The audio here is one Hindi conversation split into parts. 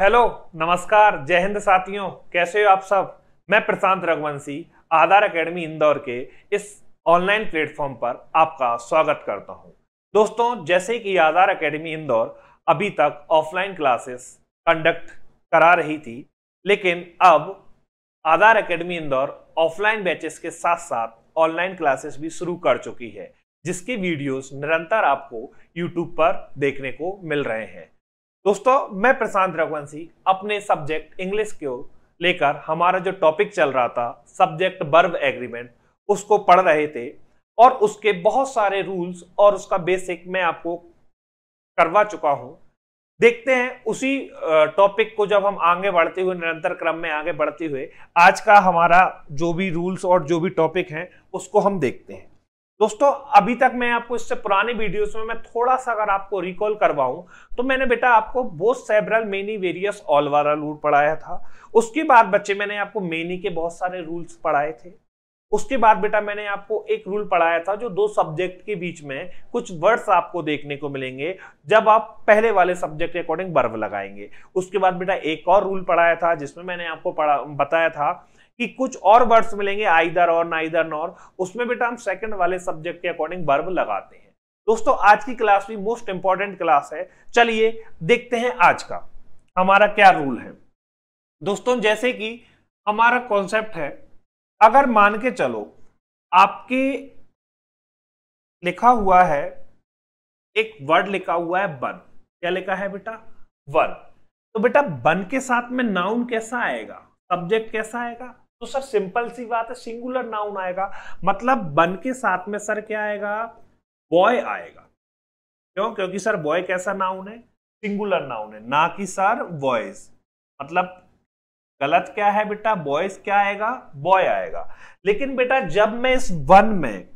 हेलो नमस्कार जय हिंद साथियों कैसे हो आप सब मैं प्रशांत रघुवंशी आधार एकेडमी इंदौर के इस ऑनलाइन प्लेटफॉर्म पर आपका स्वागत करता हूं दोस्तों जैसे कि आधार एकेडमी इंदौर अभी तक ऑफलाइन क्लासेस कंडक्ट करा रही थी लेकिन अब Aadhaar academy Indore offline batches के साथ साथ ऑनलाइन क्लासेस भी शुरू कर चुकी है जिसकी वीडियोस निरंतर आपको यूट्यूब पर देखने को मिल रहे हैं दोस्तों मैं प्रशांत रघुवंशी अपने सब्जेक्ट इंग्लिश को लेकर हमारा जो टॉपिक चल रहा था सब्जेक्ट बर्ब एग्रीमेंट उसको पढ़ रहे थे और उसके बहुत सारे रूल्स और उसका बेसिक मैं आपको करवा चुका हूं देखते हैं उसी टॉपिक को जब हम आगे बढ़ते हुए निरंतर क्रम में आगे बढ़ते हुए आज का हमारा जो भी रूल्स और जो भी टॉपिक है उसको हम देखते हैं दोस्तों अभी तक मैं आपको इससे पुराने वीडियोस में मैं थोड़ा सा अगर आपको रिकॉल करवाऊं तो मैंने बेटा आपको बहुत सेबरल मेनी वेरियस ऑल वाला रूल पढ़ाया था उसके बाद बच्चे मैंने आपको मेनी के बहुत सारे रूल्स पढ़ाए थे उसके बाद बेटा मैंने आपको एक रूल पढ़ाया था जो दो सब्जेक्ट के बीच में कुछ वर्ड्स आपको देखने को मिलेंगे जब आप पहले वाले सब्जेक्ट के अकॉर्डिंग बर्व लगाएंगे उसके बाद बेटा एक और रूल पढ़ाया था जिसमें मैंने आपको पढ़ा बताया था कि कुछ और वर्ड्स मिलेंगे आइदर और नाइदर नॉर उसमें बेटा हम सेकंड वाले सब्जेक्ट के अकॉर्डिंग वर्ब लगाते हैं दोस्तों आज की क्लास भी मोस्ट इंपॉर्टेंट क्लास है चलिए देखते हैं आज का हमारा क्या रूल है दोस्तों जैसे कि हमारा कॉन्सेप्ट है अगर मान के चलो आपके लिखा हुआ है एक वर्ड लिखा हुआ है बन क्या लिखा है बेटा वन तो बेटा बन के साथ में नाउन कैसा आएगा सब्जेक्ट कैसा आएगा तो सर सिंपल सी बात है सिंगुलर नाउन आएगा मतलब बन के साथ में सर क्या आएगा बॉय आएगा क्यों क्योंकि सर बॉय कैसा नाउन है सिंगुलर नाउन है ना कि सर बॉयज मतलब गलत क्या है बेटा बॉयज क्या आएगा बॉय आएगा लेकिन बेटा जब मैं इस वन में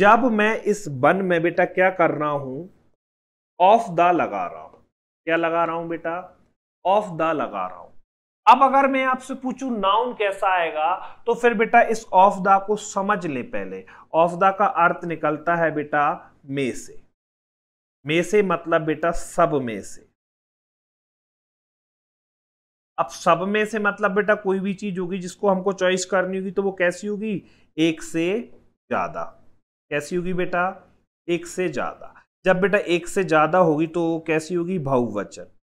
जब मैं इस वन में बेटा क्या कर रहा हूं ऑफ द लगा रहा हूं क्या लगा रहा हूं बेटा ऑफ द लगा रहा हूं अब अगर मैं आपसे पूछूं नाउन कैसा आएगा तो फिर बेटा इस ऑफ द को समझ ले पहले ऑफ द का अर्थ निकलता है बेटा मे से मे से मतलब बेटा सब में से अब सब में से मतलब बेटा कोई भी चीज होगी जिसको हमको चॉइस करनी होगी तो वो कैसी होगी एक से ज्यादा कैसी होगी बेटा एक से ज्यादा जब बेटा एक से ज्यादा होगी तो कैसी होगी बहुवचन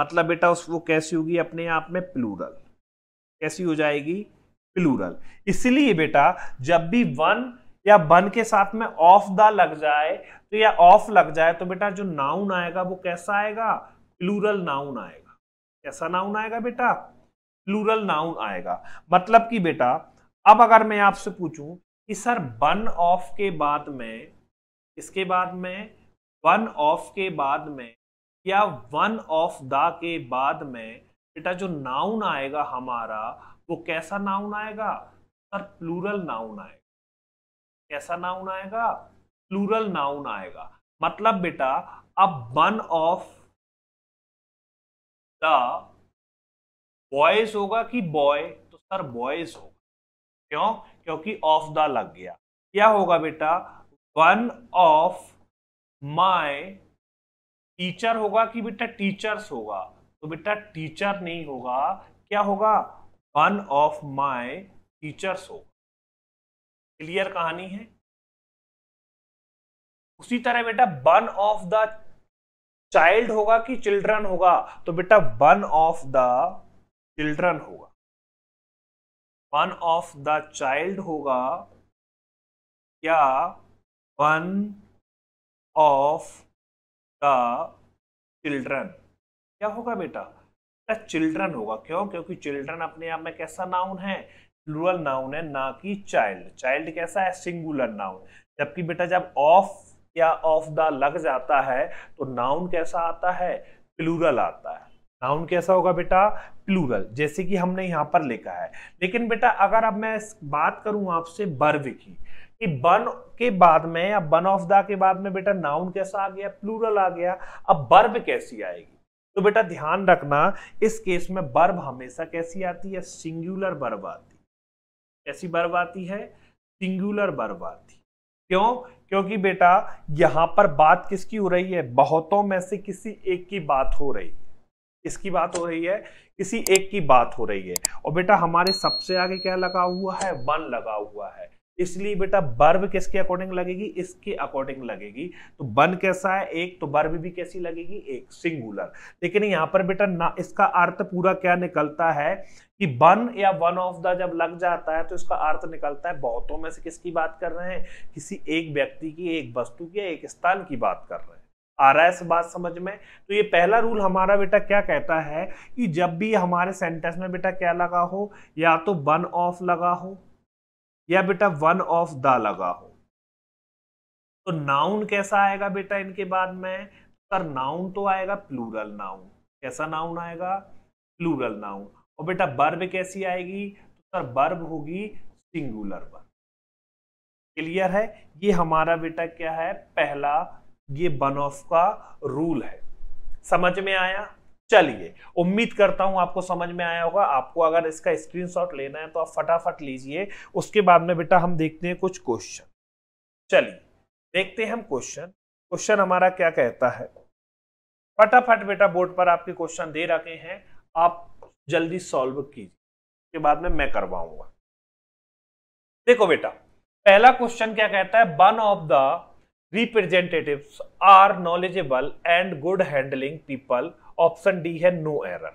मतलब बेटा उस वो कैसी होगी अपने आप में प्लूरल कैसी हो जाएगी प्लूरल इसलिए बेटा जब भी वन या वन के साथ में ऑफ द लग जाए तो या ऑफ लग जाए तो बेटा जो नाउन आएगा वो कैसा आएगा प्लूरल नाउन आएगा कैसा नाउन आएगा बेटा प्लूरल नाउन आएगा मतलब कि बेटा अब अगर मैं आपसे पूछूं कि सर वन ऑफ के बाद में इसके बाद में वन ऑफ के बाद में या वन ऑफ द के बाद में बेटा जो नाउन आएगा हमारा वो कैसा नाउन आएगा सर प्लूरल नाउन आएगा कैसा नाउन आएगा प्लूरल नाउन आएगा मतलब बेटा अब वन ऑफ द बॉयज होगा कि बॉय तो सर बॉयज होगा क्यों क्योंकि ऑफ द लग गया क्या होगा बेटा वन ऑफ माई टीचर होगा कि बेटा टीचर्स होगा तो बेटा टीचर नहीं होगा क्या होगा वन ऑफ माय टीचर्स होगा क्लियर कहानी है उसी तरह बेटा वन ऑफ द चाइल्ड होगा कि चिल्ड्रन होगा तो बेटा वन ऑफ द चिल्ड्रन होगा वन ऑफ द चाइल्ड होगा क्या वन ऑफ चिल्ड्रन क्या होगा बेटा द चिल्ड्रन होगा क्यों क्योंकि चिल्ड्रन अपने आप में कैसा नाउन है प्लूरल नाउन है ना कि चाइल्ड चाइल्ड कैसा है सिंगुलर नाउन जबकि बेटा जब ऑफ या ऑफ द लग जाता है तो नाउन कैसा आता है प्लूरल आता है नाउन कैसा होगा बेटा प्लूरल जैसे कि हमने यहाँ पर लिखा है लेकिन बेटा अगर अब मैं बात करूँ आपसे बर्व की कि बन के बाद में या बन ऑफ द के बाद में बेटा नाउन कैसा आ गया प्लूरल आ गया अब बर्ब कैसी आएगी तो बेटा ध्यान रखना इस केस में बर्ब हमेशा कैसी आती है सिंगुलर बर्ब आती कैसी बर्ब आती है सिंगुलर बर्ब आती क्यों क्योंकि बेटा यहां पर बात किसकी हो रही है बहुतों में से किसी एक की बात हो रही है इसकी बात हो रही है किसी एक की बात हो रही है और बेटा हमारे सबसे आगे क्या लगा हुआ है वन लगा हुआ है इसलिए बेटा बर्ब किसके अकॉर्डिंग लगेगी इसके अकॉर्डिंग लगेगी तो बन कैसा है एक तो बर्ब भी कैसी लगेगी एक सिंगुलर लेकिन यहाँ पर बेटा ना इसका अर्थ पूरा क्या निकलता है कि बन या वन ऑफ द जब लग जाता है तो इसका अर्थ निकलता है बहुतों में से किसकी बात कर रहे हैं किसी एक व्यक्ति की एक वस्तु की एक स्थान की बात कर रहे हैं आ रहा है इस बात समझ में तो ये पहला रूल हमारा बेटा क्या कहता है कि जब भी हमारे सेंटेंस में बेटा क्या लगा हो या तो बन ऑफ लगा हो या बेटा वन ऑफ द लगा हो तो नाउन कैसा आएगा बेटा इनके बाद में सर नाउन तो आएगा प्लूरल नाउन कैसा नाउन आएगा प्लूरल नाउन और बेटा बर्ब कैसी आएगी तो सर बर्ब होगी सिंगुलर बर्ब क्लियर है ये हमारा बेटा क्या है पहला ये वन ऑफ का रूल है समझ में आया चलिए उम्मीद करता हूं आपको समझ में आया होगा आपको अगर इसका स्क्रीनशॉट लेना है तो आप फटाफट लीजिए उसके बाद में बेटा हम देखते हैं कुछ क्वेश्चन चलिए देखते हैं हम क्वेश्चन क्वेश्चन हमारा क्या कहता है फटाफट बेटा बोर्ड पर आपके क्वेश्चन दे रखे हैं आप जल्दी सॉल्व कीजिए उसके बाद में मैं करवाऊंगा देखो बेटा पहला क्वेश्चन क्या कहता है one of the representative are knowledgeable and good handling people option D है नो एरर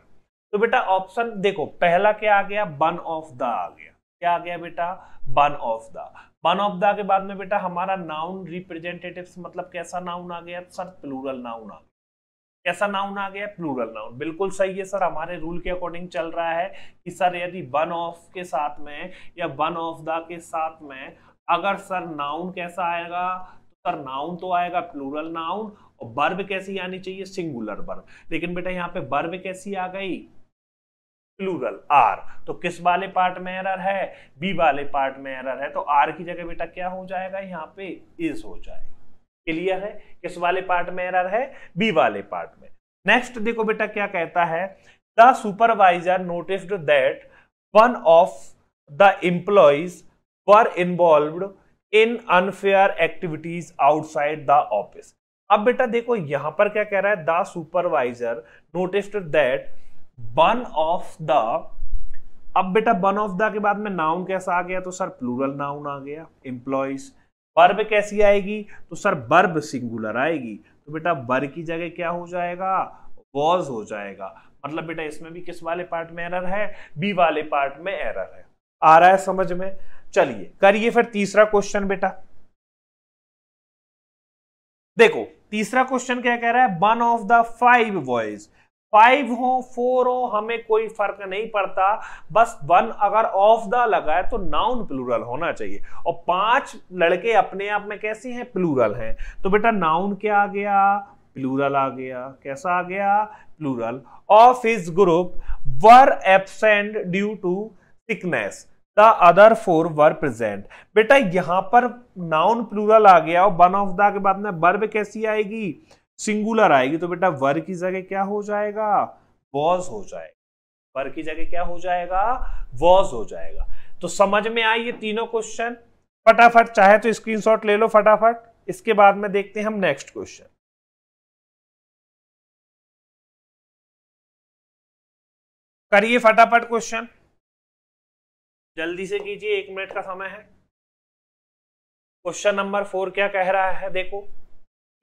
तो बेटा ऑप्शन देखो पहला क्या आ गया वन ऑफ द आ गया क्या आ गया बेटा one of the one of the के बाद में बेटा हमारा नाउन रिप्रेजेंटेटिव मतलब कैसा नाउन आ गया सर प्लूरल नाउन आ गया कैसा नाउन आ गया प्लूरल नाउन बिल्कुल सही है सर हमारे रूल के अकॉर्डिंग चल रहा है कि सर यदि वन ऑफ के साथ में या वन ऑफ द के साथ में अगर सर नाउन कैसा आएगा पर नाउन तो आएगा प्लूरल नाउन और बर्ब कैसी आनी चाहिए सिंगुलर बर्ब लेकिन बेटा यहाँ पे बर्ब कैसी आ गई प्लूरल आर तो किस वाले पार्ट में एरर है बी वाले पार्ट में एरर है तो आर की जगह बेटा क्या हो जाएगा यहाँ पे इज हो जाएगा क्लियर है किस वाले पार्ट में एरर है बी वाले पार्ट में नेक्स्ट देखो बेटा क्या कहता है the supervisor noticed that one of the employees were involved in unfair activities outside the office अब बेटा देखो यहां पर क्या कह रहा है the supervisor noticed that one of the अब बेटा वन ऑफ द के बाद में नाउन कैसा आ गया तो सर प्लूरल नाउन आ गया इंप्लॉइज बर्ब कैसी आएगी तो सर बर्ब सिंगुलर आएगी तो बेटा बर की जगह क्या हो जाएगा वॉज हो जाएगा मतलब बेटा इसमें भी किस वाले पार्ट में एरर है बी वाले पार्ट में एरर है आ रहा है समझ में चलिए करिए फिर तीसरा क्वेश्चन बेटा देखो तीसरा क्वेश्चन क्या कह रहा है one of the five boys five हो फोर हो हमें कोई फर्क नहीं पड़ता बस वन अगर ऑफ द लगा है तो नाउन प्लूरल होना चाहिए और पांच लड़के अपने आप में कैसे हैं प्लूरल हैं तो बेटा नाउन क्या आ गया प्लूरल आ गया कैसा आ गया plural of his group were absent due to sickness other four were present बेटा यहां पर नाउन प्लूरल आ गया और वन ऑफ द के बाद में वर्ब कैसी आएगी सिंगुलर आएगी तो बेटा वर की जगह क्या हो जाएगा वॉज हो जाएगा वर की जगह क्या हो जाएगा वॉज हो जाएगा तो समझ में आए ये तीनों क्वेश्चन फटाफट चाहे तो स्क्रीनशॉट ले लो फटाफट इसके बाद में देखते हैं हम नेक्स्ट क्वेश्चन करिए फटाफट क्वेश्चन जल्दी से कीजिए एक मिनट का समय है क्वेश्चन नंबर फोर क्या कह रहा है देखो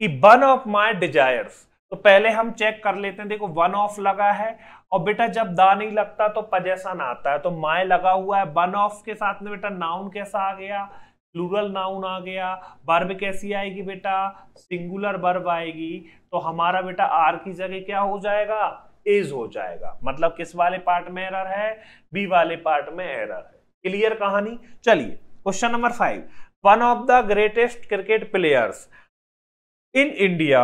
कि वन ऑफ माय डिजायर्स तो पहले हम चेक कर लेते हैं देखो वन ऑफ लगा है और बेटा जब दा नहीं लगता तो पजेशन आता है तो माय लगा हुआ है वन ऑफ के साथ में बेटा नाउन कैसा आ गया प्लूरल नाउन आ गया बर्ब कैसी आएगी बेटा सिंगुलर बर्ब आएगी तो हमारा बेटा आर की जगह क्या हो जाएगा इज हो जाएगा मतलब किस वाले पार्ट में एरर है बी वाले पार्ट में एरर है क्लियर कहानी चलिए question number five one of the greatest cricket players in India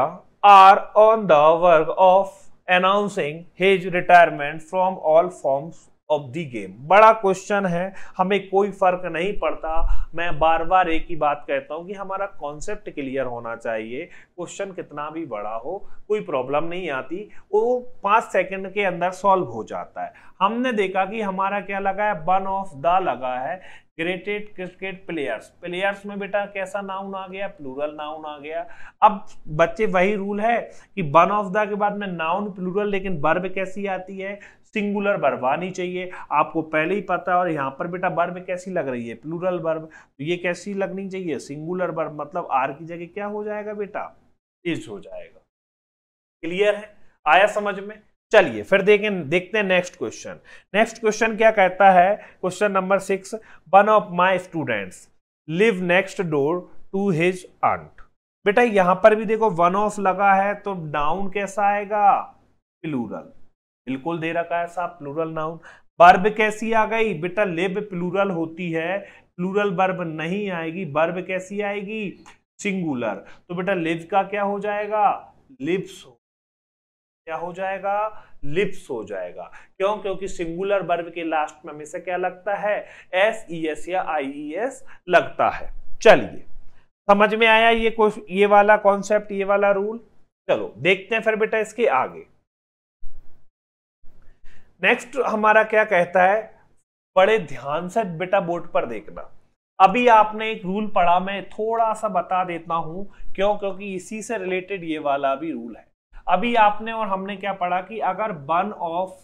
are on the verge of announcing his retirement from all forms of the game बड़ा क्वेश्चन है हमें कोई फर्क नहीं पड़ता मैं बार बार एक ही बात कहता हूं कि हमारा कॉन्सेप्ट क्लियर होना चाहिए क्वेश्चन कितना भी बड़ा हो कोई प्रॉब्लम नहीं आती वो पांच सेकंड के अंदर सॉल्व हो जाता है हमने देखा कि हमारा क्या लगा है वन ऑफ द लगा है ग्रेटेड क्रिकेट प्लेयर्स प्लेयर्स में बेटा कैसा नाउन आ गया प्लूरल नाउन आ गया अब बच्चे वही रूल है कि वन ऑफ द के बाद में नाउन प्लूरल लेकिन बर्ब कैसी आती है सिंगुलर वर्ब आनी चाहिए आपको पहले ही पता है और यहाँ पर बेटा वर्ब कैसी लग रही है प्लूरल वर्ब तो ये कैसी लगनी चाहिए सिंगुलर वर्ब मतलब आर की जगह क्या हो जाएगा बेटा इज हो जाएगा क्लियर है आया समझ में चलिए फिर देखें देखते हैं नेक्स्ट क्वेश्चन नेक्स्ट क्वेश्चन क्या कहता है question number six one of my students live next door to his aunt बेटा यहां पर भी देखो वन ऑफ लगा है तो डाउन कैसा आएगा प्लूरल बिल्कुल दे रखा है साहब प्लूरल नाउन बर्ब कैसी आ गई बेटा लिब प्लूरल होती है प्लूरल बर्ब नहीं आएगी बर्ब कैसी आएगी सिंगुलर तो बेटा लिव का क्या हो जाएगा लिप्स क्या हो जाएगा लिप्स हो जाएगा क्यों क्योंकि सिंगुलर बर्ब के लास्ट में हमेशा क्या लगता है एस ई एस या आई ई एस लगता है चलिए समझ में आया ये कोई ये वाला कॉन्सेप्ट ये वाला रूल चलो देखते हैं फिर बेटा इसके आगे नेक्स्ट हमारा क्या कहता है बड़े ध्यान से बेटा बोर्ड पर देखना अभी आपने एक रूल पढ़ा मैं थोड़ा सा बता देता हूं क्यों क्योंकि इसी से रिलेटेड ये वाला भी रूल है अभी आपने और हमने क्या पढ़ा कि अगर वन ऑफ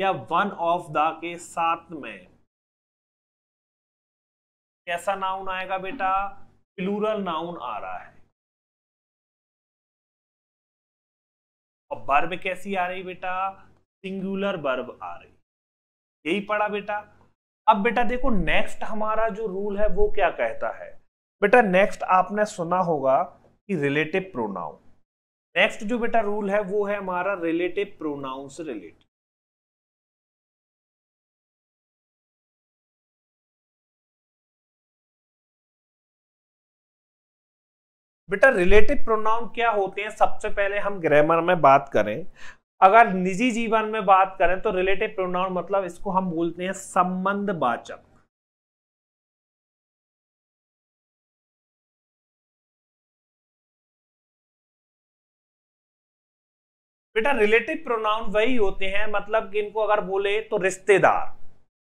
या वन ऑफ द के साथ में कैसा नाउन आएगा बेटा प्लूरल नाउन आ रहा है और में कैसी आ रही बेटा सिंगुलर वर्ब आ रही यही पढ़ा बेटा अब बेटा देखो नेक्स्ट हमारा जो रूल है वो क्या कहता है बेटा नेक्स्ट आपने सुना होगा कि रिलेटिव प्रोनाउन नेक्स्ट जो बेटा रूल है वो है हमारा रिलेटिव प्रोनाउन से रिलेटेड बेटा रिलेटिव प्रोनाउन क्या होते हैं सबसे पहले हम ग्रामर में बात करें अगर निजी जीवन में बात करें तो रिलेटिव प्रोनाउन मतलब इसको हम बोलते हैं संबंध वाचक बेटा रिलेटिव प्रोनाउन वही होते हैं मतलब कि इनको अगर बोले तो रिश्तेदार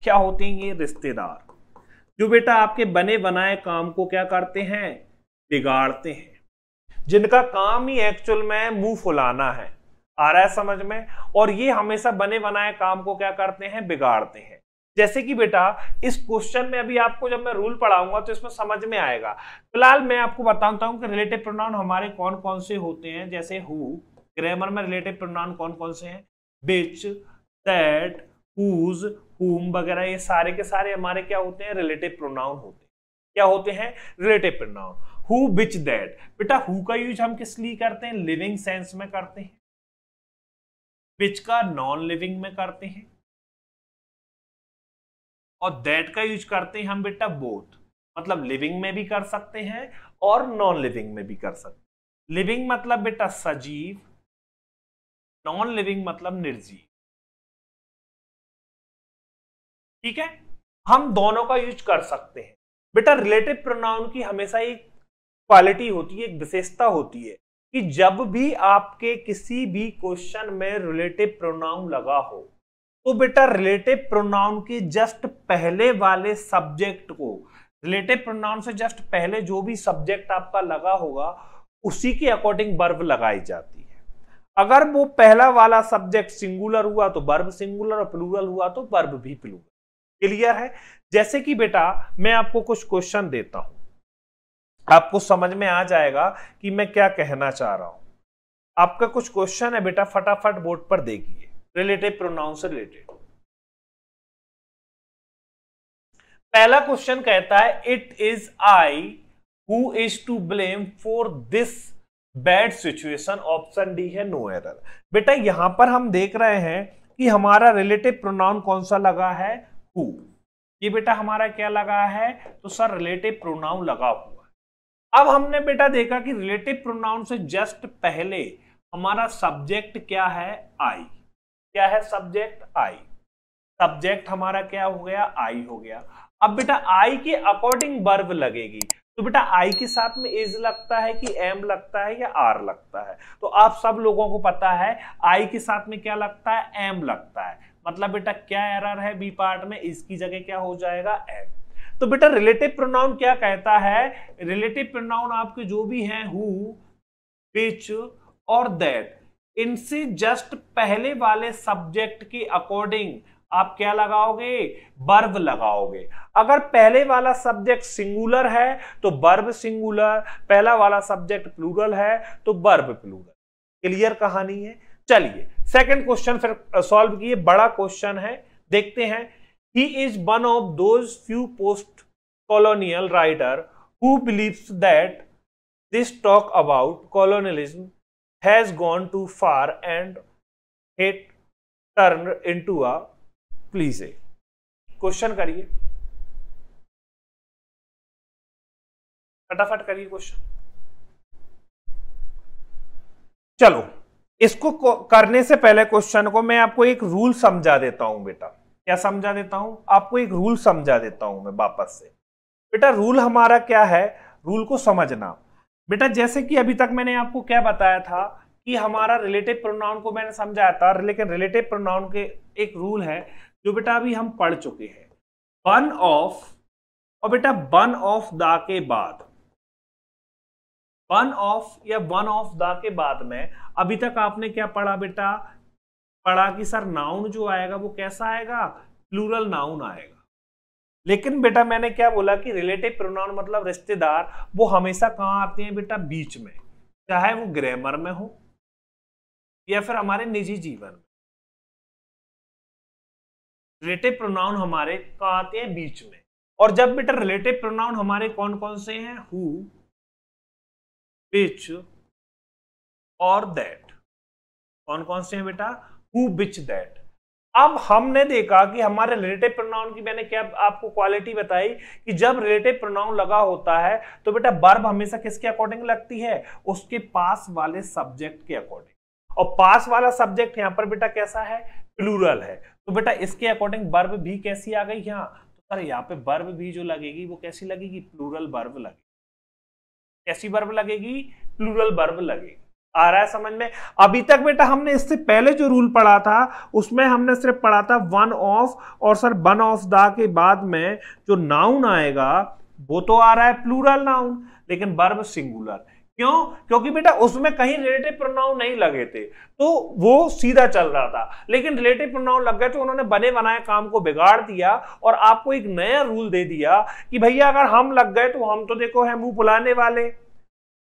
क्या होते हैं ये रिश्तेदार जो बेटा आपके बने बनाए काम को क्या करते हैं बिगाड़ते हैं जिनका काम ही एक्चुअल में मुंह फुलाना है आ रहा है समझ में और ये हमेशा बने बनाए काम को क्या करते हैं बिगाड़ते हैं जैसे कि बेटा इस क्वेश्चन में अभी आपको जब मैं रूल पढ़ाऊंगा तो इसमें समझ में आएगा फिलहाल मैं आपको बताता हूँ कि रिलेटिव प्रोनाउन हमारे कौन कौन से होते हैं जैसे हु ग्रामर में रिलेटिव प्रोनाउन कौन कौन से हैं बिच दैट हुज हुम वगैरह ये सारे के सारे हमारे क्या होते हैं रिलेटिव प्रोनाउन होते हैं क्या होते हैं relative pronoun who which that बेटा हु का यूज हम किस लिए करते हैं लिविंग सेंस में करते हैं पिच का नॉन लिविंग में करते हैं और दैट का यूज करते हैं हम बेटा बोथ मतलब लिविंग में भी कर सकते हैं और नॉन लिविंग में भी कर सकते हैं लिविंग मतलब बेटा सजीव नॉन लिविंग मतलब निर्जीव ठीक है हम दोनों का यूज कर सकते हैं बेटा रिलेटिव प्रोनाउन की हमेशा एक क्वालिटी होती है एक विशेषता होती है कि जब भी आपके किसी भी क्वेश्चन में रिलेटिव प्रोनाउन लगा हो तो बेटा रिलेटिव प्रोनाउन के जस्ट पहले वाले सब्जेक्ट को रिलेटिव प्रोनाउन से जस्ट पहले जो भी सब्जेक्ट आपका लगा होगा उसी के अकॉर्डिंग बर्ब लगाई जाती है अगर वो पहला वाला सब्जेक्ट सिंगुलर हुआ तो बर्ब सिंगुलर और प्लूरल हुआ तो बर्ब भी प्लूरल क्लियर है जैसे कि बेटा मैं आपको कुछ क्वेश्चन देता हूं आपको समझ में आ जाएगा कि मैं क्या कहना चाह रहा हूं आपका कुछ क्वेश्चन है बेटा फटाफट बोर्ड पर देखिए रिलेटिव प्रोनाउन से रिलेटेड पहला क्वेश्चन कहता है it is I who is to blame for this bad situation option D है नो एरर बेटा यहां पर हम देख रहे हैं कि हमारा रिलेटिव प्रोनाउन कौन सा लगा है हु ये बेटा हमारा क्या लगा है तो सर रिलेटिव प्रोनाउन लगा हु अब हमने बेटा देखा कि रिलेटिव प्रोनाउन से जस्ट पहले हमारा सब्जेक्ट क्या है आई क्या है सब्जेक्ट आई सब्जेक्ट हमारा क्या हो गया आई हो गया अब बेटा आई के अकॉर्डिंग बर्ब लगेगी तो बेटा आई के साथ में इज लगता है कि एम लगता है या आर लगता है तो आप सब लोगों को पता है आई के साथ में क्या लगता है एम लगता है मतलब बेटा क्या एरर है बी पार्ट में इसकी जगह क्या हो जाएगा एम तो बेटा रिलेटिव प्रोनाउन क्या कहता है रिलेटिव प्रोनाउन आपके जो भी हैं हु पिच और दैट इनसे जस्ट पहले वाले सब्जेक्ट के अकॉर्डिंग आप क्या लगाओगे बर्ब लगाओगे अगर पहले वाला सब्जेक्ट सिंगुलर है तो बर्ब सिंगुलर पहला वाला सब्जेक्ट प्लूरल है तो बर्ब प्लूरल क्लियर कहानी है चलिए सेकंड क्वेश्चन फिर सॉल्व किए बड़ा क्वेश्चन है देखते हैं he is one of those few post-colonial writer who believes that this talk about colonialism has gone too far and it turned into a plea. Question करिए फटाफट करिए क्वेश्चन चलो इसको करने से पहले क्वेश्चन को मैं आपको एक रूल समझा देता हूं बेटा क्या समझा देता हूं आपको एक रूल समझा देता हूं मैं वापस से बेटा रूल हमारा क्या है रूल को समझना बेटा जैसे कि अभी तक मैंने आपको क्या बताया था कि हमारा रिलेटिव प्रोनाउन को मैंने समझाया था लेकिन रिलेटिव प्रोनाउन के एक रूल है जो बेटा अभी हम पढ़ चुके हैं बन ऑफ और बेटा बन ऑफ द के बाद बन ऑफ या वन ऑफ द के बाद में अभी तक आपने क्या पढ़ा बेटा पढ़ा कि सर नाउन जो आएगा वो कैसा आएगा प्लूरल नाउन आएगा लेकिन बेटा मैंने क्या बोला कि रिलेटिव प्रोनाउन मतलब रिश्तेदार वो हमेशा कहाँ आते हैं बेटा बीच में चाहे वो ग्रामर में हो या फिर हमारे निजी जीवन में रिलेटिव प्रोनाउन हमारे कहाँ आते हैं बीच में और जब बेटा रिलेटिव प्रोनाउन हमारे कौन कौन से हैं हु और दैट कौन कौन से हैं बेटा हु बिच दैट अब हमने देखा कि हमारे रिलेटिव प्रोनाउन की मैंने क्या आपको क्वालिटी बताई कि जब रिलेटिव प्रोनाउन लगा होता है तो बेटा बर्ब हमेशा किसके अकॉर्डिंग लगती है उसके पास वाले सब्जेक्ट के अकॉर्डिंग और पास वाला सब्जेक्ट यहां पर बेटा कैसा है प्लूरल है तो बेटा इसके अकॉर्डिंग बर्ब भी कैसी आ गई यहाँ तो सर यहाँ पे बर्ब भी जो लगेगी वो कैसी लगेगी प्लूरल बर्ब लगेगी कैसी बर्ब लगेगी प्लूरल बर्ब लगेगी आ रहा है समझ में अभी तक बेटा हमने इससे पहले जो रूल पढ़ा था उसमें हमने सिर्फ पढ़ा था वन ऑफ और सर वन ऑफ द के बाद में जो नाउन आएगा वो तो आ रहा है प्लूरल नाउन लेकिन बर्ब सिंगुलर क्यों क्योंकि बेटा उसमें कहीं रिलेटिव प्रोनाउन नहीं लगे थे तो वो सीधा चल रहा था लेकिन रिलेटिव प्रोनाउन लग गए तो उन्होंने बने बनाए काम को बिगाड़ दिया और आपको एक नया रूल दे दिया कि भैया अगर हम लग गए तो हम तो देखो है मुंह बुलाने वाले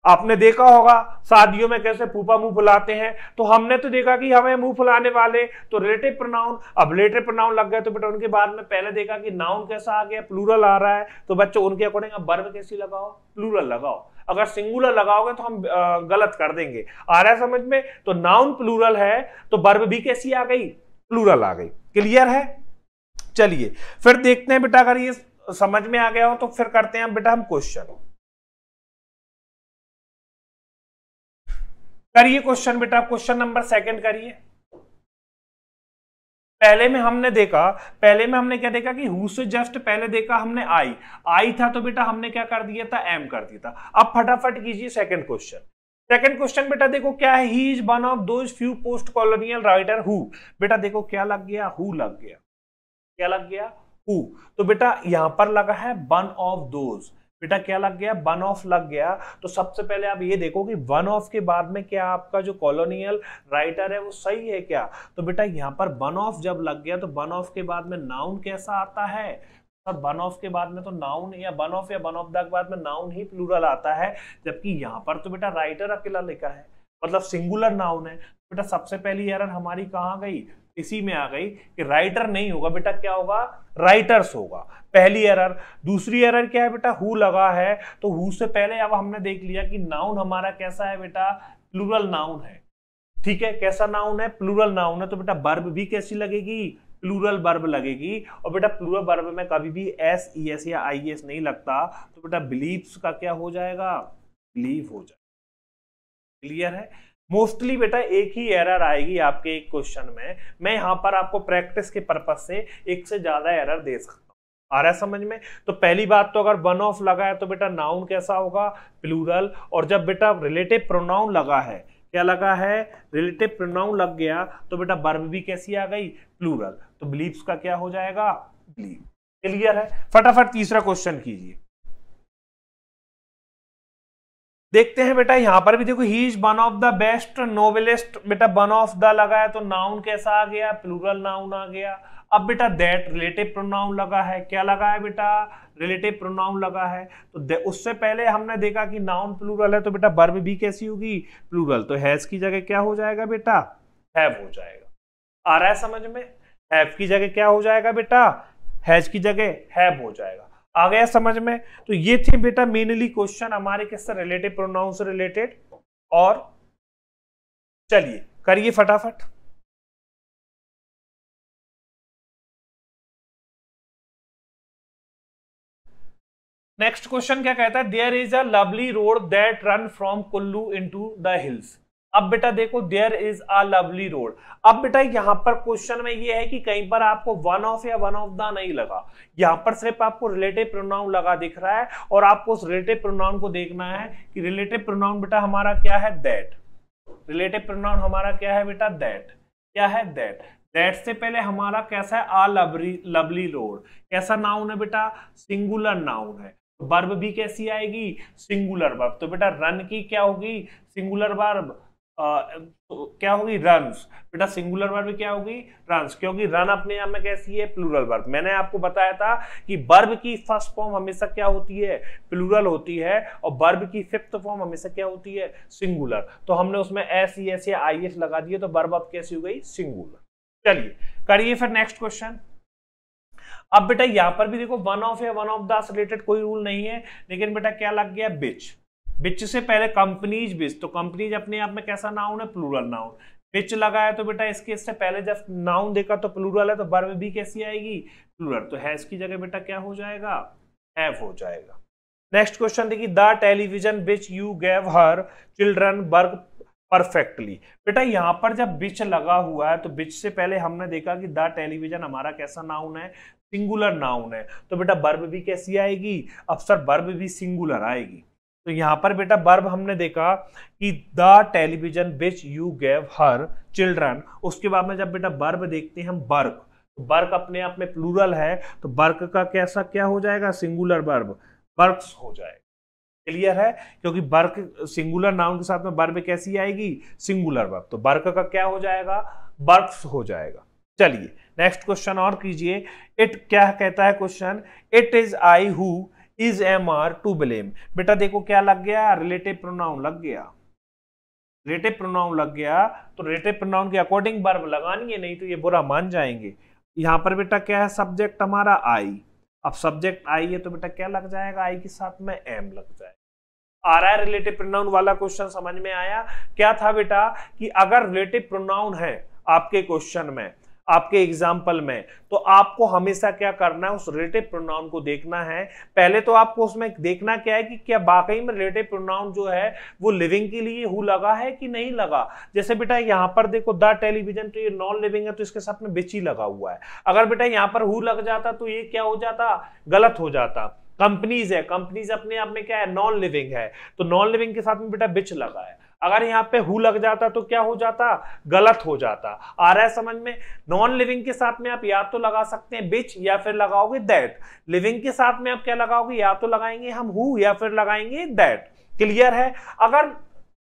आपने देखा होगा शादियों में कैसे फूफा मुंह फुलाते हैं तो हमने तो देखा कि हमें मुंह फुलाने वाले तो रिलेटिव प्रोनाउन अब रिलेटिव प्रोनाउन लग गए तो बेटा उनके बाद में पहले देखा कि नाउन कैसा आ गया प्लूरल आ रहा है तो बच्चों उनके अकॉर्डिंग अब बर्ब कैसी लगाओ प्लूरल लगाओ अगर सिंगुलर लगाओगे तो हम गलत कर देंगे आ रहा है समझ में तो नाउन प्लूरल है तो बर्ब भी कैसी आ गई प्लूरल आ गई क्लियर है चलिए फिर देखते हैं बेटा अगर ये समझ में आ गया हो तो फिर करते हैं बेटा हम क्वेश्चन करिए क्वेश्चन बेटा क्वेश्चन नंबर सेकंड करिए पहले में हमने देखा पहले में हमने क्या देखा कि हु से जस्ट पहले देखा हमने आई आई था तो बेटा हमने क्या कर दिया था एम कर दिया था अब फटाफट कीजिए सेकंड क्वेश्चन सेकंड क्वेश्चन बेटा देखो क्या है he is one of those few post colonial writer who बेटा देखो क्या लग गया हु लग गया क्या लग गया हु तो बेटा यहां पर लगा है वन ऑफ दोज बेटा क्या लग गया वन ऑफ लग गया तो सबसे पहले आप ये देखो कि वन ऑफ के बाद में क्या आपका जो कॉलोनियल राइटर है वो सही है क्या तो बेटा यहाँ पर वन ऑफ जब लग गया तो वन ऑफ के बाद में नाउन कैसा आता है और वन ऑफ के बाद में तो नाउन या वन ऑफ या वन ऑफ द बाद में नाउन ही प्लूरल आता है जबकि यहाँ पर तो बेटा राइटर अकेला लिखा है मतलब सिंगुलर नाउन है बेटा सबसे पहली एरर हमारी कहाँ गई इसी में आ गई कि राइटर नहीं होगा बेटा क्या होगा राइटर्स होगा पहली एरर दूसरी एरर क्या है बेटा हु लगा है तो हु से पहले अब हमने देख लिया कि नाउन हमारा कैसा है बेटा प्लूरल नाउन है ठीक है कैसा नाउन है प्लूरल नाउन है तो बेटा बर्ब भी कैसी लगेगी प्लूरल बर्ब लगेगी और बेटा प्लूरल बर्ब में कभी भी एस ई एस या आई एस नहीं लगता तो बेटा बिलीव्स का क्या हो जाएगा बिलीव हो जाएगा क्लियर है मोस्टली बेटा एक ही एरर आएगी आपके एक क्वेश्चन में मैं यहाँ पर आपको प्रैक्टिस के पर्पज से एक से ज़्यादा एरर दे सकता हूँ आ रहा है समझ में तो पहली बात तो अगर वन ऑफ लगा है तो बेटा नाउन कैसा होगा प्लूरल और जब बेटा रिलेटिव प्रोनाउन लगा है क्या लगा है रिलेटिव प्रोनाउन लग गया तो बेटा बर्ब भी कैसी आ गई प्लूरल तो बिलीव्स का क्या हो जाएगा बिलीव क्लियर है फटाफट तीसरा क्वेश्चन कीजिए देखते हैं बेटा यहां पर भी देखो he is one of the best novelist बेटा वन ऑफ द लगा है तो नाउन कैसा आ गया प्लूरल नाउन आ गया अब बेटा दैट रिलेटिव प्रोनाउन लगा है क्या लगा है बेटा रिलेटिव प्रोनाउन लगा है तो उससे पहले हमने देखा कि नाउन प्लूरल है तो बेटा बर्ब भी कैसी होगी प्लूरल तो हैज की जगह क्या हो जाएगा बेटा हैव हो जाएगा आ रहा है समझ में हैव की जगह क्या हो जाएगा बेटा हैज की जगह हैव हो जाएगा आ गया समझ में तो ये थे बेटा मेनली क्वेश्चन हमारे किससे रिलेटेड प्रोनाउंस से रिलेटेड और चलिए करिए फटाफट नेक्स्ट क्वेश्चन क्या कहता है there is a lovely road that run from Kullu into the hills अब बेटा देखो there is a lovely road अब बेटा यहां पर क्वेश्चन में ये है कि कहीं पर आपको वन ऑफ या वन ऑफ द नहीं लगा यहां पर सिर्फ आपको रिलेटिव प्रोनाउन लगा दिख रहा है और आपको उस रिलेटिव प्रोनाउन को देखना है कि रिलेटिव प्रोनाउन बेटा हमारा क्या है दैट रिलेटिव प्रोनाउन हमारा क्या है बेटा दैट क्या है दैट दैट से पहले हमारा कैसा है आ लवली लवली रोड कैसा नाउन है बेटा सिंगुलर नाउन है वर्ब तो भी कैसी आएगी सिंगुलर वर्ब तो बेटा रन की क्या होगी सिंगुलर वर्ब क्या होगी रन बेटा सिंगुलर वर्ब क्या होगी रन क्योंकि रन अपने आप में कैसी है प्लूरल वर्ब मैंने आपको बताया था कि वर्ब की फर्स्ट फॉर्म हमेशा क्या होती है प्लूरल होती है और वर्ब की फिफ्थ फॉर्म हमेशा क्या होती है सिंगुलर तो हमने उसमें एस ई एस या आई एस लगा दिए तो वर्ब अब कैसी हो गई सिंगुलर चलिए करिए फिर नेक्स्ट क्वेश्चन अब बेटा यहां पर भी देखो वन ऑफ या वन ऑफ द रिलेटेड कोई रूल नहीं है लेकिन बेटा क्या लग गया बिच बिच से पहले कंपनीज बिच तो कंपनीज अपने आप में कैसा नाउन है प्लूरल नाउन बिच लगाया तो बेटा इसके इससे पहले जब नाउन देखा तो प्लूरल है तो बर्व भी कैसी आएगी प्लूरल तो है इसकी जगह बेटा क्या हो जाएगा हैव हो जाएगा नेक्स्ट क्वेश्चन देखिए the television which you gave her children work perfectly बेटा यहाँ पर जब बिच लगा हुआ है तो बिच से पहले हमने देखा कि द टेलीविजन हमारा कैसा नाउन है सिंगुलर नाउन है तो बेटा बर्ब भी कैसी आएगी अब सर बर्ब भी सिंगुलर आएगी तो यहाँ पर बेटा बर्ब हमने देखा कि the television which you gave her children उसके बाद में जब बेटा बर्ब देखते हैं हम बर्क तो बर्क अपने आप में प्लूरल है तो बर्क का कैसा क्या हो जाएगा सिंगुलर बर्ब बर्क हो जाएगा क्लियर है क्योंकि बर्क सिंगुलर नाउन के साथ में बर्ब कैसी आएगी सिंगुलर बर्ब तो बर्क का क्या हो जाएगा बर्क्स हो जाएगा चलिए नेक्स्ट क्वेश्चन और कीजिए इट क्या कहता है question it is I who is am are to blame बेटा देखो क्या लग गया रिलेटिव प्रोनाउन लग गया रिलेटिव प्रोनाउन लग गया तो रिलेटिव प्रोनाउन के अकॉर्डिंग बर्ब लगानी है नहीं तो ये बुरा मान जाएंगे यहाँ पर बेटा क्या है सब्जेक्ट हमारा आई अब सब्जेक्ट आई है तो बेटा क्या लग जाएगा आई के साथ में एम लग जाएगा आ रहा है रिलेटिव प्रोनाउन वाला क्वेश्चन समझ में आया क्या था बेटा कि अगर रिलेटिव प्रोनाउन है आपके क्वेश्चन में आपके एग्जाम्पल में तो आपको हमेशा क्या करना है उस रिलेटिव प्रोनाउन को देखना है पहले तो आपको उसमें देखना क्या है कि क्या वाकई में रिलेटिव प्रोनाउन जो है वो लिविंग के लिए हु लगा है कि नहीं लगा जैसे बेटा यहाँ पर देखो द टेलीविजन तो ये नॉन लिविंग है तो इसके साथ में ही लगा हुआ है अगर बेटा यहाँ पर हु लग जाता तो ये क्या हो जाता गलत हो जाता कंपनीज है कंपनीज अपने आप में क्या है नॉन लिविंग है तो नॉन लिविंग के साथ में बेटा बिच लगा है अगर यहाँ पे हु लग जाता तो क्या हो जाता गलत हो जाता आ रहा है समझ में नॉन लिविंग के साथ में आप या तो लगा सकते हैं बिच या फिर लगाओगे दैट लिविंग के साथ में आप क्या लगाओगे या तो लगाएंगे हम हु या फिर लगाएंगे दैट क्लियर है अगर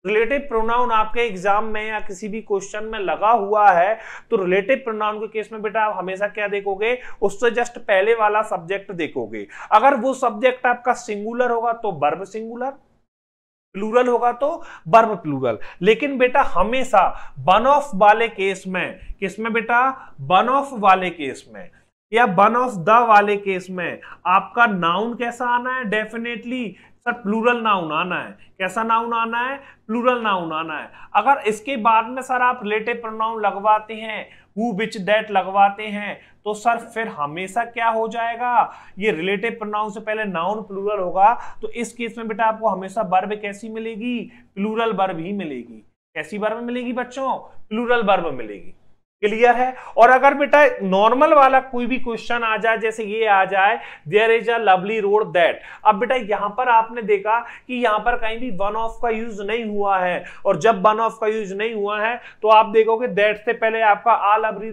रिलेटिव प्रोनाउन आपके एग्जाम में या किसी भी क्वेश्चन में लगा हुआ है तो रिलेटिव प्रोनाउन के केस में बेटा आप हमेशा क्या देखोगे उससे जस्ट पहले वाला सब्जेक्ट देखोगे अगर वो सब्जेक्ट आपका सिंगुलर होगा तो बर्ब सिंगुलर प्लूरल होगा तो बर्ब प्लूरल लेकिन बेटा हमेशा बन ऑफ वाले केस में किस में बेटा बन ऑफ वाले केस में या बन ऑफ द वाले केस में आपका नाउन कैसा आना है डेफिनेटली सर प्लूरल नाउन आना है कैसा नाउन आना है प्लूरल नाउन आना है अगर इसके बाद में सर आप रिलेटिव प्रोनाउन लगवाते हैं हु विच दैट लगवाते हैं तो सर फिर हमेशा क्या हो जाएगा ये रिलेटिव प्रोनाउन से पहले नाउन प्लूरल होगा तो इस केस में बेटा आपको हमेशा बर्ब कैसी मिलेगी प्लूरल बर्ब ही मिलेगी कैसी बर्ब मिलेगी बच्चों प्लूरल बर्ब मिलेगी क्लियर है और अगर बेटा नॉर्मल वाला कोई भी क्वेश्चन आ जाए जैसे ये आ जाए there is a lovely road that अब बेटा यहां पर आपने देखा कि यहां पर कहीं भी वन ऑफ का यूज नहीं हुआ है और जब वन ऑफ का यूज नहीं हुआ है तो आप देखोगे दैट से पहले आपका a lovely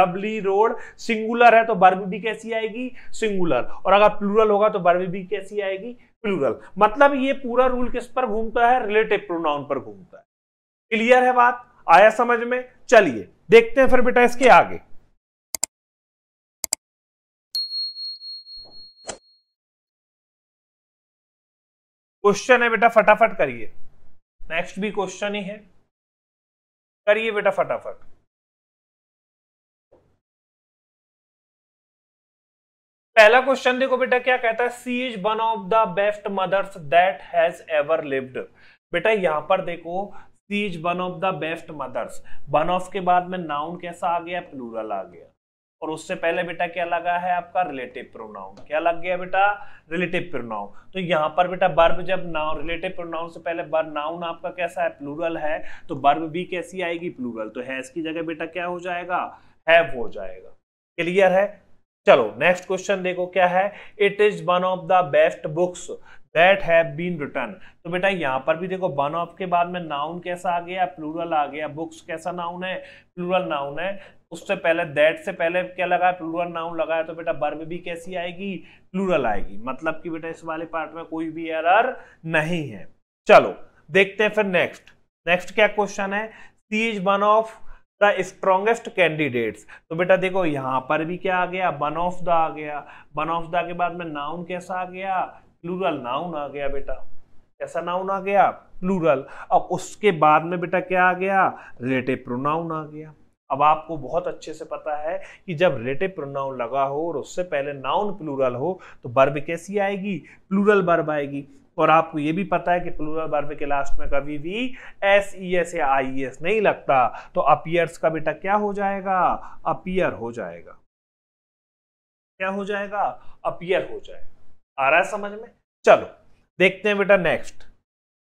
lovely road singular है तो बर्बी भी कैसी आएगी सिंगुलर और अगर प्लूरल होगा तो बर्बी भी कैसी आएगी प्लूरल मतलब ये पूरा रूल किस पर घूमता है रिलेटिव प्रोनाउन पर घूमता है क्लियर है बात आया समझ में चलिए देखते हैं फिर बेटा इसके आगे क्वेश्चन है बेटा फटाफट करिए नेक्स्ट भी क्वेश्चन ही है करिए बेटा फटाफट पहला क्वेश्चन देखो बेटा क्या कहता है she is one of the best mothers that has ever lived बेटा यहां पर देखो she is one of the best mothers one of के बाद में नाउन कैसा आ गया प्लूरल आ गया और उससे पहले बेटा क्या लगा है आपका रिलेटिव प्रोनाउन क्या लग गया बेटा रिलेटिव प्रोनाउन तो यहां पर बेटा बर्ब जब नाउन रिलेटिव प्रोनाउन से पहले बर्ब नाउन आपका कैसा है प्लूरल है तो बर्ब भी कैसी आएगी प्लूरल तो हैज की जगह बेटा क्या हो जाएगा हैव हो जाएगा क्लियर है चलो नेक्स्ट क्वेश्चन देखो क्या है it is one of the best books that have been written तो बेटा यहाँ पर भी देखो वन ऑफ के बाद में नाउन कैसा आ गया प्लूरल आ गया बुक्स कैसा नाउन है प्लूरल नाउन है उससे पहले दैट से पहले क्या लगा है प्लूरल नाउन लगा है तो बेटा बर्ब भी कैसी आएगी प्लूरल आएगी मतलब कि बेटा इस वाले पार्ट में कोई भी एरर नहीं है चलो देखते हैं फिर नेक्स्ट नेक्स्ट क्या क्वेश्चन है she is one of the strongest candidates तो बेटा देखो यहाँ पर भी क्या आ गया वन ऑफ द आ गया वन ऑफ द के बाद में नाउन कैसा आ गया प्लूरल नाउन आ गया बेटा कैसा नाउन आ गया प्लूरल अब उसके बाद में बेटा क्या आ गया रिलेटिव प्रोनाउन आ गया अब आपको बहुत अच्छे से पता है कि जब रिलेटिव प्रोनाउन लगा हो और उससे पहले नाउन प्लूरल हो तो बर्ब कैसी आएगी प्लूरल बर्ब आएगी और आपको ये भी पता है कि प्लूरल बर्ब के लास्ट में कभी भी एस ई एस या आई एस e नहीं लगता तो अपियर्स का बेटा क्या हो जाएगा अपियर हो जाएगा क्या हो जाएगा अपियर हो जाएगा आ रहा है समझ में चलो देखते हैं बेटा नेक्स्ट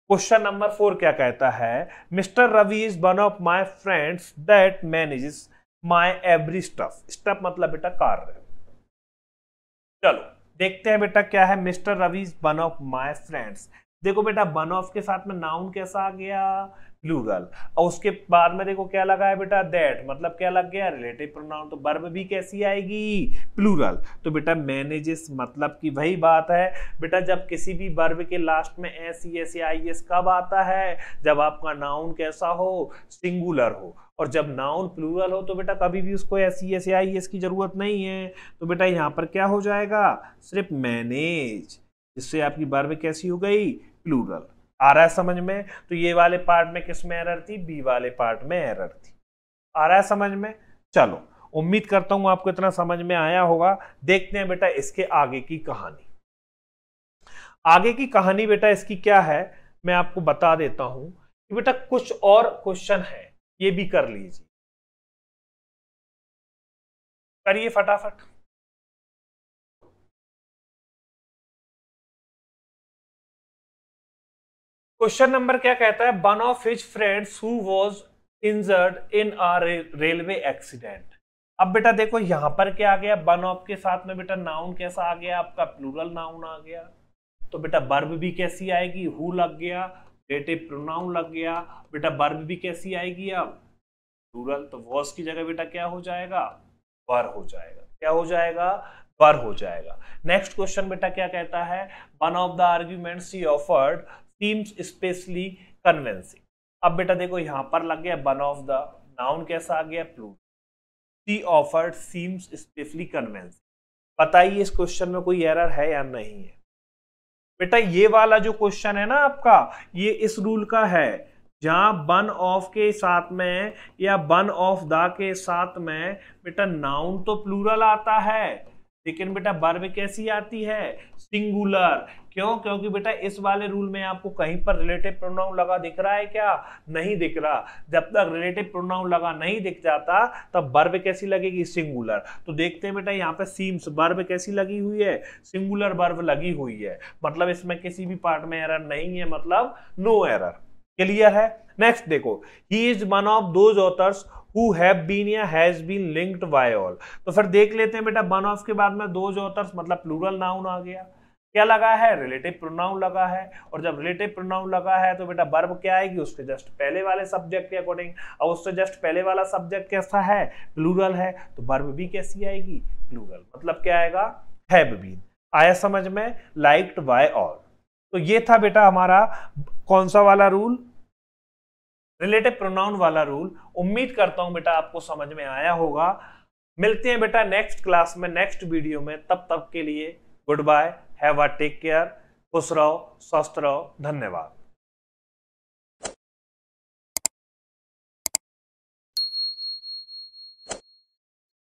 क्वेश्चन नंबर फोर क्या कहता है mister Ravi is one of my friends that manages my every stuff stuff मतलब बेटा कार्य चलो देखते हैं बेटा क्या है mister Ravi is one of my friends देखो बेटा वन ऑफ के साथ में नाउन कैसा आ गया प्लूरल और उसके बाद में देखो क्या लगा है बेटा दैट मतलब क्या लग गया रिलेटिव प्रोनाउन तो बर्ब भी कैसी आएगी प्लूरल तो बेटा मैनेजेस मतलब की वही बात है बेटा जब किसी भी बर्ब के लास्ट में S E S I S कब आता है जब आपका नाउन कैसा हो सिंगुलर हो और जब नाउन प्लूरल हो तो बेटा कभी भी उसको S E S I S की जरूरत नहीं है तो बेटा यहाँ पर क्या हो जाएगा सिर्फ मैनेज इससे आपकी बर्ब कैसी हो गई प्लूरल आ रहा है समझ में तो ये वाले पार्ट में किस में एरर थी बी वाले पार्ट में एरर थी आ रहा है समझ में चलो उम्मीद करता हूं आपको इतना समझ में आया होगा देखते हैं बेटा इसके आगे की कहानी आगे की कहानी बेटा इसकी क्या है मैं आपको बता देता हूं कि बेटा कुछ और क्वेश्चन है ये भी कर लीजिए करिए फटाफट क्वेश्चन नंबर क्या कहता है one of his friends who was injured in a railway accident अब बेटा देखो यहां पर क्या आ गया वन ऑफ के साथ में बेटा नाउन कैसा आ गया आपका प्लूरल नाउन आ गया तो बेटा बर्ब भी कैसी आएगी हु लग गया डेटिव प्रोनाउन लग गया बेटा बर्ब भी कैसी आएगी अब प्लूरल तो वॉस की जगह बेटा क्या हो जाएगा वर हो जाएगा क्या हो जाएगा वर हो जाएगा नेक्स्ट क्वेश्चन बेटा क्या कहता है one of the arguments he offered seems specially convincing अब बेटा देखो यहां पर लग गया वन ऑफ द नाउन कैसा आ गया प्लू सी ऑफर सीम्स स्पेशली कन्वेंसिंग बताइए इस क्वेश्चन में कोई एरर है या नहीं है बेटा ये वाला जो क्वेश्चन है ना आपका ये इस रूल का है जहां वन ऑफ के साथ में या वन ऑफ द के साथ में बेटा नाउन तो प्लूरल आता है लेकिन बेटा बर्ब कैसी आती है सिंगुलर क्यों क्योंकि बेटा इस वाले रूल में आपको कहीं पर रिलेटिव प्रोनाउन लगा दिख रहा है क्या नहीं दिख रहा जब तक रिलेटिव प्रोनाउन लगा नहीं दिख जाता तब बर्ब कैसी लगेगी सिंगुलर तो देखते हैं बेटा यहाँ पे सीम्स बर्ब कैसी लगी हुई है सिंगुलर बर्ब लगी हुई है मतलब इसमें किसी भी पार्ट में एरर नहीं है मतलब नो एरर क्लियर है नेक्स्ट देखो he is one of those authors who have been या has been linked by all तो फिर देख लेते हैं बेटा वन ऑफ के बाद में दोज ऑथर्स मतलब प्लूरल नाउन आ गया क्या लगा है रिलेटिव प्रोनाउन लगा है और जब रिलेटिव प्रोनाउन लगा है तो बेटा बर्ब क्या आएगी उसके जस्ट पहले वाले सब्जेक्ट के अकॉर्डिंग और उससे जस्ट पहले वाला सब्जेक्ट कैसा है प्लूरल है तो बर्ब भी कैसी आएगी प्लूरल मतलब क्या आएगा हैव बीन आया समझ में लाइक्ड बाय ऑल तो ये था बेटा हमारा कौन सा वाला रूल रिलेटिव प्रोनाउन वाला रूल उम्मीद करता हूं बेटा आपको समझ में आया होगा मिलते हैं बेटा नेक्स्ट क्लास में नेक्स्ट वीडियो में तब तक के लिए good bye have a take care खुश रहो स्वस्थ रहो धन्यवाद